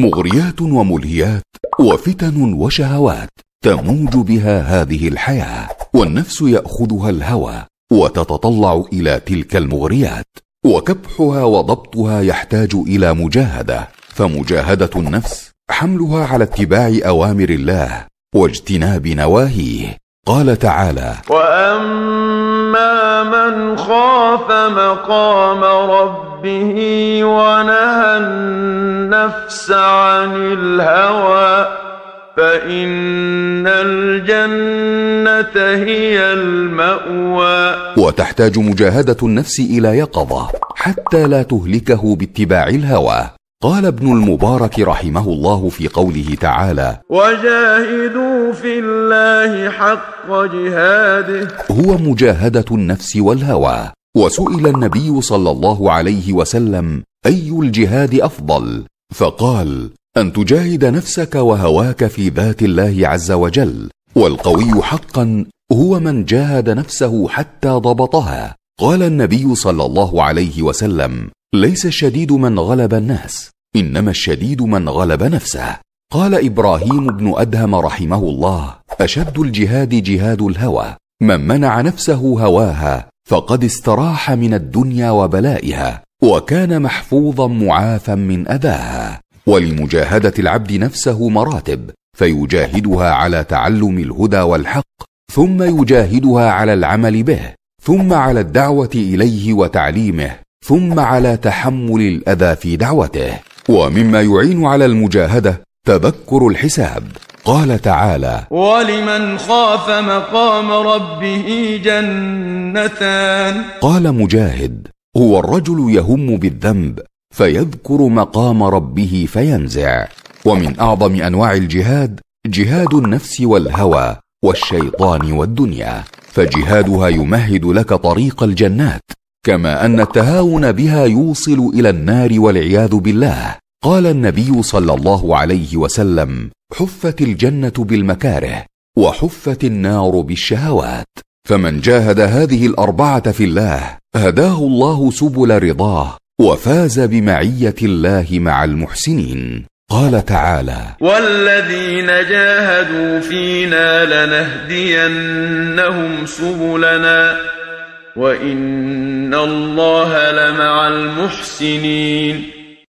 مغريات وملهيات وفتن وشهوات تموج بها هذه الحياه والنفس ياخذها الهوى وتتطلع الى تلك المغريات وكبحها وضبطها يحتاج الى مجاهده فمجاهده النفس حملها على اتباع اوامر الله واجتناب نواهيه قال تعالى وأم إما من خاف مقام ربه ونهى النفس عن الهوى فإن الجنة هي المأوى وتحتاج مجاهدة النفس إلى يقظة حتى لا تهلكه باتباع الهوى قال ابن المبارك رحمه الله في قوله تعالى وجاهدوا في الله حق جهاده هو مجاهده النفس والهوى وسئل النبي صلى الله عليه وسلم اي الجهاد افضل فقال ان تجاهد نفسك وهواك في ذات الله عز وجل والقوي حقا هو من جاهد نفسه حتى ضبطها قال النبي صلى الله عليه وسلم ليس الشديد من غلب الناس انما الشديد من غلب نفسه قال ابراهيم بن ادهم رحمه الله اشد الجهاد جهاد الهوى من منع نفسه هواها فقد استراح من الدنيا وبلائها وكان محفوظا معافا من اذاها ولمجاهده العبد نفسه مراتب فيجاهدها على تعلم الهدى والحق ثم يجاهدها على العمل به ثم على الدعوه اليه وتعليمه ثم على تحمل الاذى في دعوته ومما يعين على المجاهده تذكر الحساب قال تعالى ولمن خاف مقام ربه جنتان قال مجاهد هو الرجل يهم بالذنب فيذكر مقام ربه فينزع ومن اعظم انواع الجهاد جهاد النفس والهوى والشيطان والدنيا فجهادها يمهد لك طريق الجنات كما ان التهاون بها يوصل الى النار والعياذ بالله قال النبي صلى الله عليه وسلم حفت الجنه بالمكاره وحفت النار بالشهوات فمن جاهد هذه الاربعه في الله هداه الله سبل رضاه وفاز بمعيه الله مع المحسنين قال تعالى والذين جاهدوا فينا لنهدينهم سبلنا وان الله لمع المحسنين